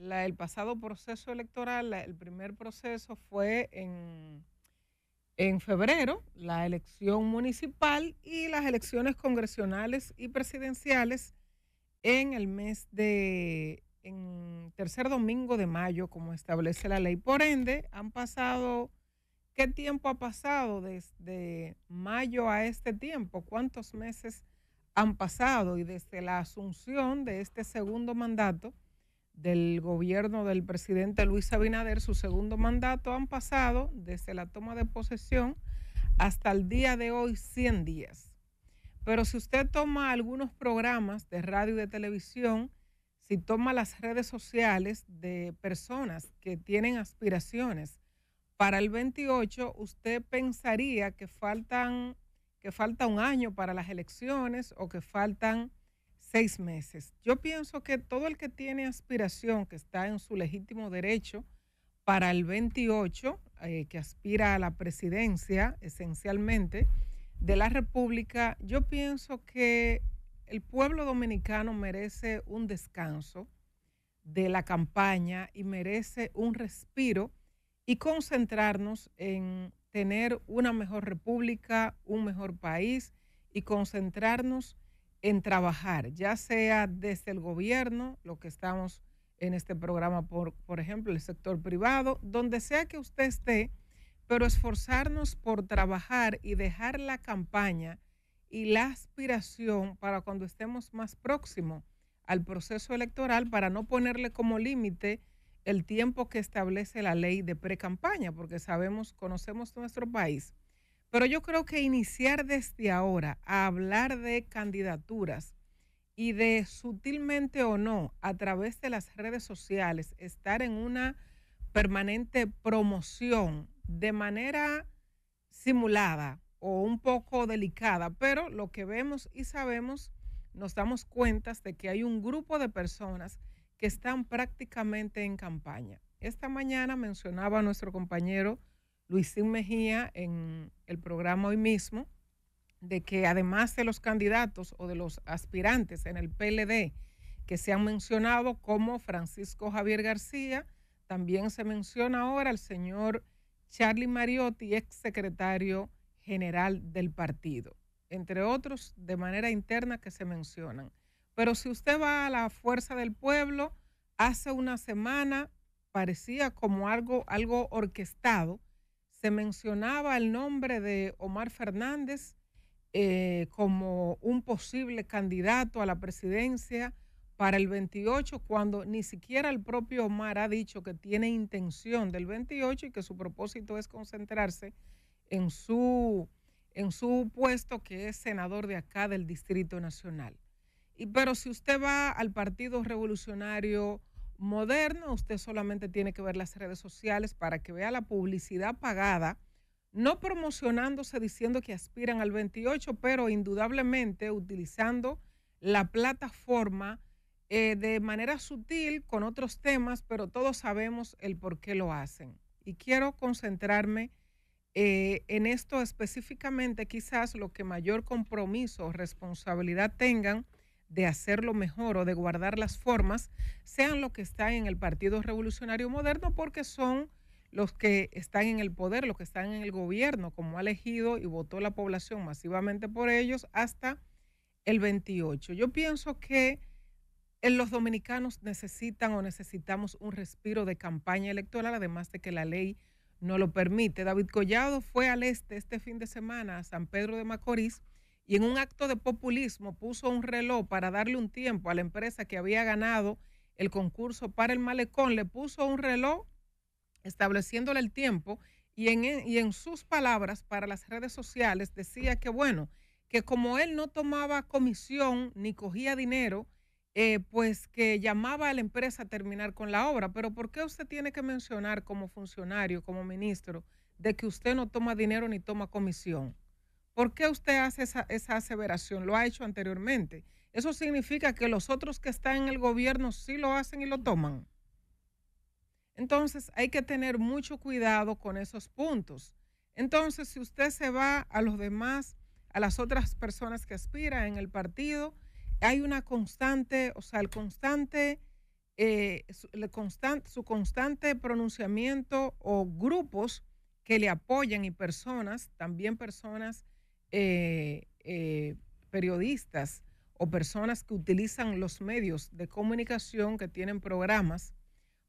La, el pasado proceso electoral, el primer proceso fue en, en febrero, la elección municipal y las elecciones congresionales y presidenciales en el mes de, en tercer domingo de mayo, como establece la ley. Por ende, han pasado, ¿qué tiempo ha pasado desde mayo a este tiempo? ¿Cuántos meses han pasado y desde la asunción de este segundo mandato del gobierno del presidente Luis Abinader, su segundo mandato, han pasado desde la toma de posesión hasta el día de hoy 100 días. Pero si usted toma algunos programas de radio y de televisión, si toma las redes sociales de personas que tienen aspiraciones para el 28, usted pensaría que faltan que falta un año para las elecciones o que faltan seis meses. Yo pienso que todo el que tiene aspiración, que está en su legítimo derecho para el 28, eh, que aspira a la presidencia esencialmente de la República, yo pienso que el pueblo dominicano merece un descanso de la campaña y merece un respiro y concentrarnos en tener una mejor república, un mejor país y concentrarnos en trabajar, ya sea desde el gobierno, lo que estamos en este programa, por, por ejemplo, el sector privado, donde sea que usted esté, pero esforzarnos por trabajar y dejar la campaña y la aspiración para cuando estemos más próximo al proceso electoral, para no ponerle como límite el tiempo que establece la ley de pre-campaña, porque sabemos, conocemos nuestro país. Pero yo creo que iniciar desde ahora a hablar de candidaturas y de sutilmente o no, a través de las redes sociales, estar en una permanente promoción de manera simulada o un poco delicada, pero lo que vemos y sabemos, nos damos cuenta de que hay un grupo de personas que están prácticamente en campaña. Esta mañana mencionaba nuestro compañero Luisín Mejía en el programa hoy mismo, de que además de los candidatos o de los aspirantes en el PLD que se han mencionado como Francisco Javier García, también se menciona ahora el señor Charlie Mariotti, ex secretario general del partido, entre otros de manera interna que se mencionan. Pero si usted va a la fuerza del pueblo, hace una semana parecía como algo, algo orquestado. Se mencionaba el nombre de Omar Fernández eh, como un posible candidato a la presidencia para el 28, cuando ni siquiera el propio Omar ha dicho que tiene intención del 28 y que su propósito es concentrarse en su, en su puesto que es senador de acá del Distrito Nacional. Pero si usted va al Partido Revolucionario Moderno, usted solamente tiene que ver las redes sociales para que vea la publicidad pagada, no promocionándose diciendo que aspiran al 28, pero indudablemente utilizando la plataforma eh, de manera sutil con otros temas, pero todos sabemos el por qué lo hacen. Y quiero concentrarme eh, en esto específicamente, quizás lo que mayor compromiso o responsabilidad tengan de hacerlo mejor o de guardar las formas, sean los que están en el Partido Revolucionario Moderno, porque son los que están en el poder, los que están en el gobierno, como ha elegido y votó la población masivamente por ellos hasta el 28. Yo pienso que eh, los dominicanos necesitan o necesitamos un respiro de campaña electoral, además de que la ley no lo permite. David Collado fue al este este fin de semana a San Pedro de Macorís y en un acto de populismo puso un reloj para darle un tiempo a la empresa que había ganado el concurso para el malecón, le puso un reloj estableciéndole el tiempo y en, e, en sus palabras para las redes sociales decía que bueno, que como él no tomaba comisión ni cogía dinero, eh, pues que llamaba a la empresa a terminar con la obra. Pero ¿por qué usted tiene que mencionar como funcionario, como ministro, de que usted no toma dinero ni toma comisión? ¿Por qué usted hace esa, aseveración? Lo ha hecho anteriormente. ¿Eso significa que los otros que están en el gobierno sí lo hacen y lo toman? Entonces hay que tener mucho cuidado con esos puntos. Entonces, si usted se va a los demás, a las otras personas que aspiran en el partido, hay una constante, o sea, el constante, eh, su constante pronunciamiento o grupos que le apoyan y personas, también personas eh, eh, periodistas o personas que utilizan los medios de comunicación que tienen programas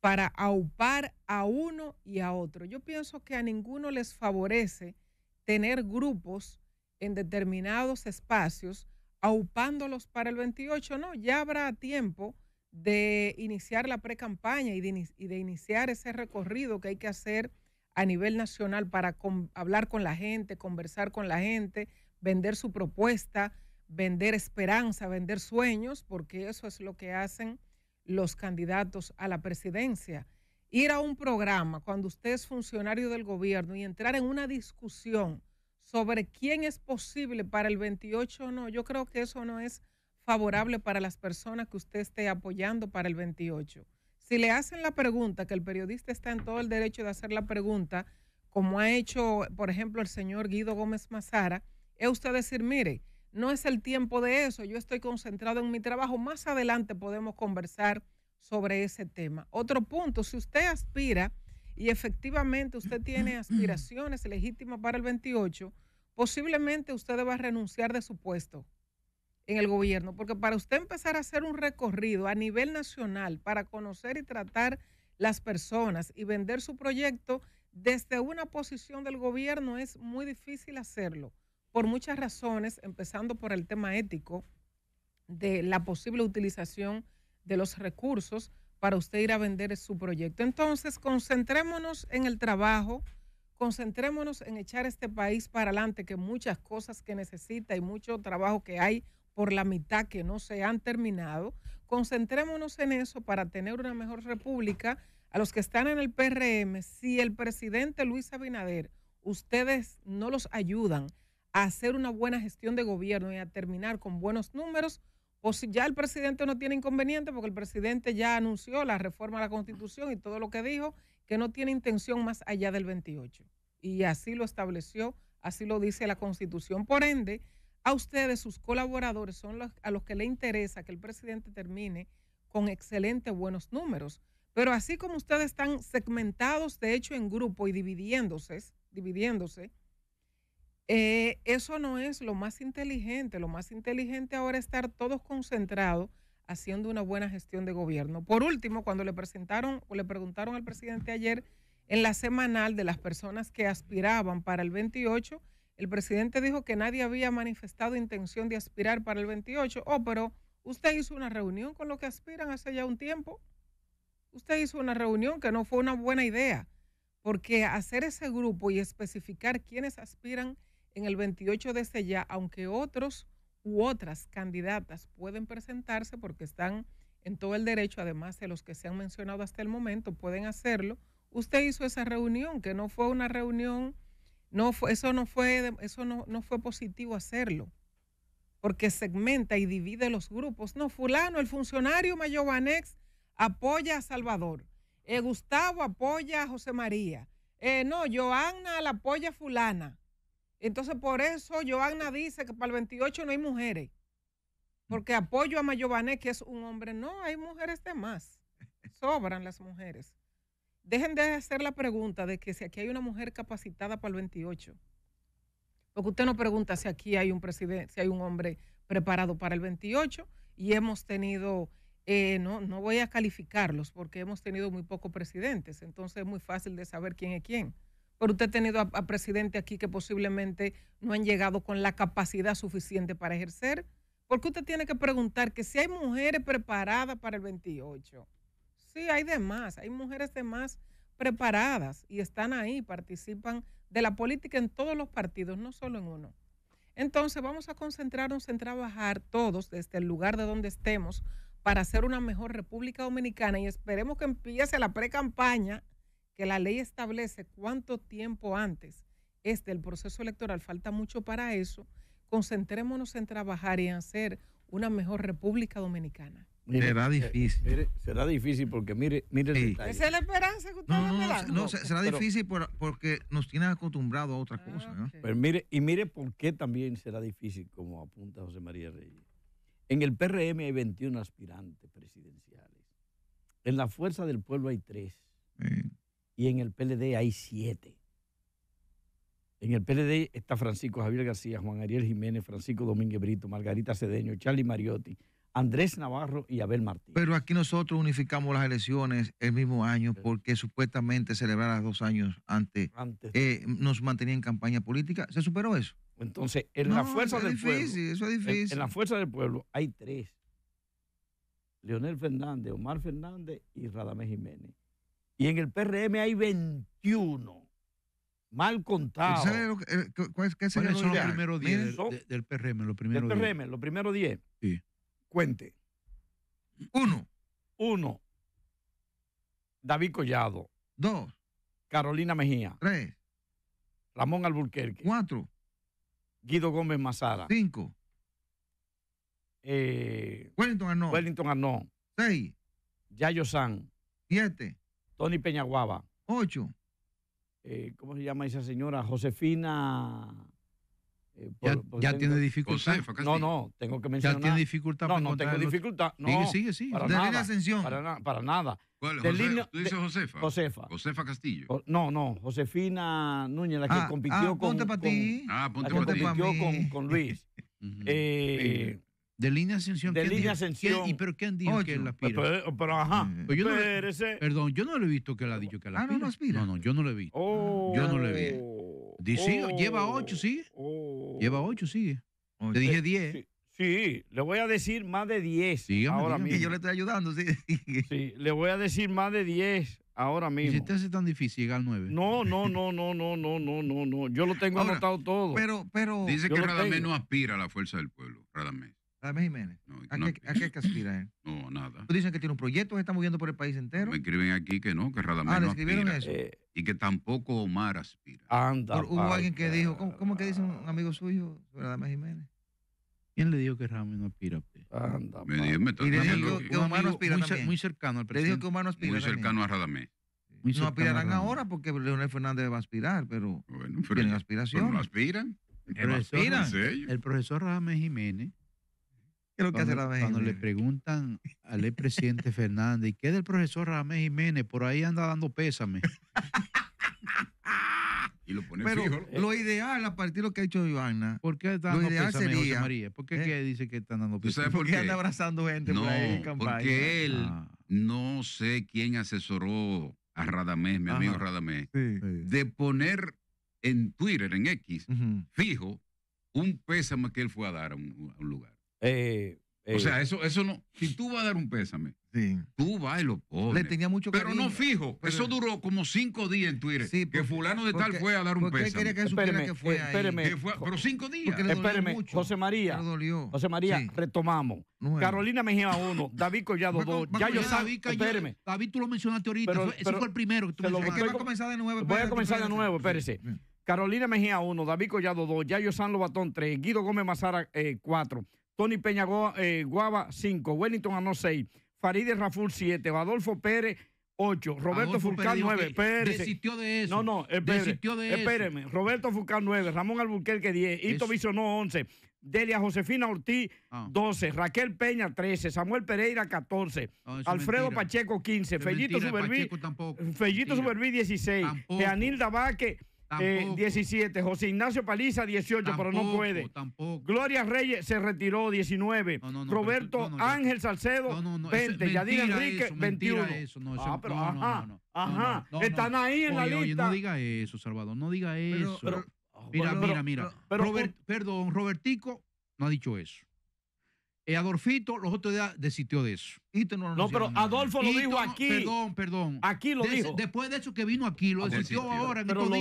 para aupar a uno y a otro. Yo pienso que a ninguno les favorece tener grupos en determinados espacios aupándolos para el 28. No, ya habrá tiempo de iniciar la pre-campaña y de, iniciar ese recorrido que hay que hacer a nivel nacional para hablar con la gente, conversar con la gente, vender su propuesta, vender esperanza, vender sueños, porque eso es lo que hacen los candidatos a la presidencia. Ir a un programa cuando usted es funcionario del gobierno y entrar en una discusión sobre quién es posible para el 28 o no, yo creo que eso no es favorable para las personas que usted esté apoyando para el 28 si le hacen la pregunta, que el periodista está en todo el derecho de hacer la pregunta, como ha hecho, por ejemplo, el señor Guido Gómez Mazara, es usted decir, mire, no es el tiempo de eso, yo estoy concentrado en mi trabajo, más adelante podemos conversar sobre ese tema. Otro punto, si usted aspira y efectivamente usted tiene aspiraciones legítimas para el 28, posiblemente usted va a renunciar de su puesto en el gobierno, porque para usted empezar a hacer un recorrido a nivel nacional para conocer y tratar las personas y vender su proyecto desde una posición del gobierno es muy difícil hacerlo, por muchas razones, empezando por el tema ético de la posible utilización de los recursos para usted ir a vender su proyecto. Entonces, concentrémonos en el trabajo, concentrémonos en echar este país para adelante, que muchas cosas que necesita y mucho trabajo que hay por la mitad que no se han terminado. Concentrémonos en eso para tener una mejor república. A los que están en el PRM, si el presidente Luis Abinader, ustedes no los ayudan a hacer una buena gestión de gobierno y a terminar con buenos números, o si ya el presidente no tiene inconveniente, porque el presidente ya anunció la reforma a la constitución y todo lo que dijo, que no tiene intención más allá del 28. Y así lo estableció, así lo dice la constitución. Por ende, a ustedes, sus colaboradores, son a los que le interesa que el presidente termine con excelentes buenos números. Pero así como ustedes están segmentados, de hecho, en grupo y dividiéndose, dividiéndose, eh, eso no es lo más inteligente. Lo más inteligente ahora es estar todos concentrados haciendo una buena gestión de gobierno. Por último, cuando le presentaron o le preguntaron al presidente ayer en la semanal de las personas que aspiraban para el 28, el presidente dijo que nadie había manifestado intención de aspirar para el 28. Oh, pero usted hizo una reunión con los que aspiran hace ya un tiempo. Usted hizo una reunión que no fue una buena idea, porque hacer ese grupo y especificar quiénes aspiran en el 28 desde este ya, aunque otros u otras candidatas pueden presentarse porque están en todo el derecho, además de los que se han mencionado hasta el momento, pueden hacerlo. Usted hizo esa reunión, que no fue una reunión no fue, eso no fue, eso no, fue positivo hacerlo, porque segmenta y divide los grupos. No, fulano, el funcionario Mayobanex apoya a Salvador. Eh, Gustavo apoya a José María. Eh, no, Joanna la apoya a fulana. Entonces por eso Joanna dice que para el 28 no hay mujeres. Porque apoyo a Mayobanex, que es un hombre. No, hay mujeres de más. Sobran las mujeres dejen de hacer la pregunta de que si aquí hay una mujer capacitada para el 28. Porque usted no pregunta si aquí hay un presidente, si hay un hombre preparado para el 28 y hemos tenido, eh, no, no voy a calificarlos porque hemos tenido muy pocos presidentes, entonces es muy fácil de saber quién es quién. Pero usted ha tenido a, a presidentes aquí que posiblemente no han llegado con la capacidad suficiente para ejercer. Porque usted tiene que preguntar que si hay mujeres preparadas para el 28. Sí, hay demás, hay mujeres demás más preparadas y están ahí, participan de la política en todos los partidos, no solo en uno. Entonces vamos a concentrarnos en trabajar todos desde el lugar de donde estemos para hacer una mejor República Dominicana y esperemos que empiece la pre-campaña, que la ley establece cuánto tiempo antes es este, del proceso electoral, falta mucho para eso. Concentrémonos en trabajar y en hacer una mejor República Dominicana será eh, difícil. será difícil porque mire, Esa es la esperanza que usted no, no, no, será difícil porque nos tienen acostumbrado a otra ah, cosa. Pero mire, y mire por qué también será difícil, como apunta José María Reyes. En el PRM hay 21 aspirantes presidenciales. En la Fuerza del Pueblo hay 3. Y en el PLD hay 7. En el PLD está Francisco Javier García, Juan Ariel Jiménez, Francisco Domínguez Brito, Margarita Cedeño, Charlie Mariotti, Andrés Navarro y Abel Martínez. Pero aquí nosotros unificamos las elecciones el mismo año porque supuestamente celebrar dos años antes, eh, nos mantenía en campaña política. ¿Se superó eso? Entonces, en la fuerza eso del es difícil, Eso es difícil. En, la fuerza del pueblo hay tres: Leonel Fernández, Omar Fernández y Radamés Jiménez. Y en el PRM hay 21. Mal contado. Eh, ¿Qué, ¿Cuáles son los primeros 10 del, PRM? Los del PRM, 10? primero 10. Sí. Cuente. Uno. Uno. David Collado. Dos. Carolina Mejía. Tres. Ramón Alburquerque. Cuatro. Guido Gómez Mazara. Cinco. Eh, Wellington Arnón. Wellington Arnón. Seis. Yayo San. Siete. Tony Peñaguaba. Ocho. Eh, ¿Cómo se llama esa señora? Josefina. Eh, ya, tiene dificultad. no, no, tengo que mencionar. Ya tiene dificultad. No, no tengo dificultad. No, sigue, sigue, sigue. Para nada, ascensión. Para, nada. ¿Cuál ¿Tú dices Josefa? Josefa. Josefa Castillo. no, no, Josefina Núñez, la que ah, compitió ah, con, ponte para ti. ah, ponte la que compitió con, con, Luis. eh, de línea ascensión. De línea ascensión. ¿Y pero qué han dicho que él aspira? Pero, eh, ajá. Eh, pues perdón, yo no le he visto que él ha dicho que él ah, aspira. Ah, no, no yo no le he visto. yo no le he visto. Oh. Dice, lleva ocho, oh. sí. Oh. Lleva ocho, sigue. Te dije diez. Sí, le voy a decir más de diez sí, ahora mismo. Que yo le estoy ayudando, sí. le voy a decir más de diez ahora mismo. ¿Y si te hace tan difícil llegar al nueve? No, no, no, no, no, no, no, no, no. Yo lo tengo anotado todo. Pero, pero... Dice que Radamés no aspira a la fuerza del pueblo, Radamés. Adame Jiménez. ¿A, qué, ¿A, que aspira él? No, nada. ¿Tú Dicen que tiene un proyecto, se está moviendo por el país entero. Me escriben aquí que no, que Radamés ah, ¿le escribieron eso. Eh, y que tampoco Omar aspira. Anda, hubo alguien que dijo, ¿cómo, que dice un amigo suyo sobre Radamés Jiménez? ¿Quién le dijo que Radamés no aspira? Anda, me me y le dijo que, Omar no aspira muy, también. Muy cercano al presidente. Le dijo que Omar no aspira Muy cercano a Radamés. no aspirarán ahora porque Leonel Fernández va a aspirar, pero, bueno, tienen aspiración. Pero no aspiran. El profesor, el profesor Radamés Jiménez cuando, le preguntan al ex presidente Fernández, ¿y qué del profesor Radamés Jiménez? Por ahí anda dando pésame. y lo pone Pero fijo. lo ideal, a partir de lo que ha hecho Ivana, ¿por qué está dando pésame sería, María? ¿Por qué, ¿eh? dice que está dando pésame? ¿Por qué anda abrazando gente no, por ahí en campaña? Porque él, ah. no sé quién asesoró a Radamés, mi amigo Radamés, de poner en Twitter, en X, fijo, un pésame que él fue a dar a un lugar. Eh, o sea, eh, eso, eso no. Si tú vas a dar un pésame, tú vas y lo pones. Le tenía mucho cariño. Pero no fijo. eso duró como cinco días en Twitter. que fulano de tal fue a dar un pésame. Él fue, pero cinco días. Espéreme, mucho. José María. José María, retomamos. Carolina Mejía 1, David Collado 2. Ya yo David, tú lo mencionaste ahorita. ese fue el primero que tú mencionaste. Es a comenzar de nuevo. Voy a comenzar de nuevo, espérese. Carolina Mejía 1, David Collado 2, Yayo San Lobatón 3, Guido Gómez Mazara 4. Eh, Tony Peña eh, Guava 5, Wellington Anó 6, Farideh Raful 7, Adolfo Pérez 8, Roberto Furcal, 9, Pérez. Desistió de eso. No, no, espere, eh, desistió de eh, espéreme. Eso. Roberto Furcal, 9, Ramón Alburquerque 10, Hito Bisonó 11, Delia Josefina Ortiz 12, ah. Raquel Peña 13, Samuel Pereira 14, Alfredo Pacheco 15, Fellito Superví, Fellito Superví 16, Teanilda Vázquez 17. Eh, José Ignacio Paliza, 18, pero no puede. Gloria Reyes se retiró, 19. Roberto Ángel Salcedo, 20. Yadira Enrique, 21. ah, pero ajá. Están ahí en la oye, lista. No diga eso, Salvador, no diga eso. Ah, mira, mira, mira, mira. Robert, perdón, Robertico no ha dicho eso. Eh, Adolfito los otros días desistió de eso. Este no, pero Adolfo lo dijo aquí. Perdón, perdón. Aquí lo dijo. Después de eso que vino aquí, lo ah, pues desistió ahora. pero lo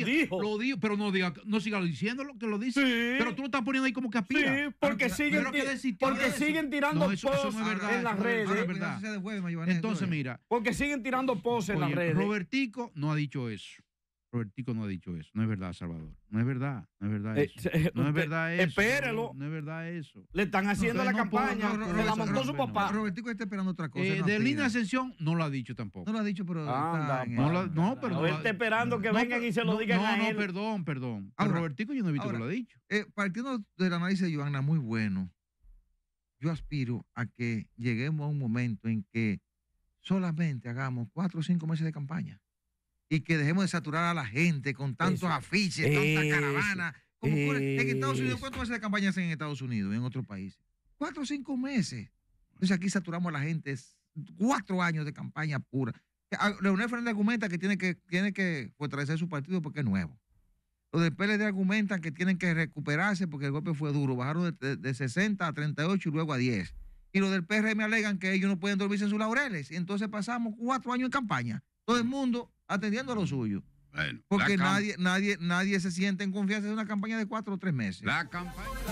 dijo. pero no, no siga diciendo lo que lo dice. Pero tú lo estás poniendo ahí como que Sí, porque, siguen, porque siguen tirando no, en las redes. Entonces mira. Porque siguen tirando poses en las redes. Robertico no ha dicho eso. Robertico no ha dicho eso. No es verdad, Salvador. No es verdad. No es verdad eh, eso. no es verdad eso. No es verdad eso. Le están haciendo la campaña. Puedo, se la montó su papá. Robertico está esperando otra cosa. Eh, de Lina Ascensión no lo ha dicho tampoco. No lo ha dicho, pero. no, no, está esperando que vengan y se lo digan a él. No, perdón, perdón. A Robertico yo no he visto que lo ha dicho. Eh, partiendo del análisis de Joana, muy bueno. Yo aspiro a que lleguemos a un momento en que solamente hagamos cuatro o cinco meses de campaña y que dejemos de saturar a la gente con tantos afiches, tantas caravanas. en Estados Unidos, ¿cuántos meses de campaña hacen en Estados Unidos, y en otros países? Cuatro o cinco meses. Entonces aquí saturamos a la gente cuatro años de campaña pura. Leonel ah, Fernández argumenta que tiene que, tiene que fortalecer su partido porque es nuevo. Los del PLD argumentan que tienen que recuperarse porque el golpe fue duro. Bajaron de, de 60 a 38 y luego a 10. Y los del PRM alegan que ellos no pueden dormirse en sus laureles. Y entonces pasamos cuatro años en campaña todo el mundo atendiendo a lo suyo. porque nadie, nadie, nadie se siente en confianza de una campaña de cuatro o tres meses. La campaña.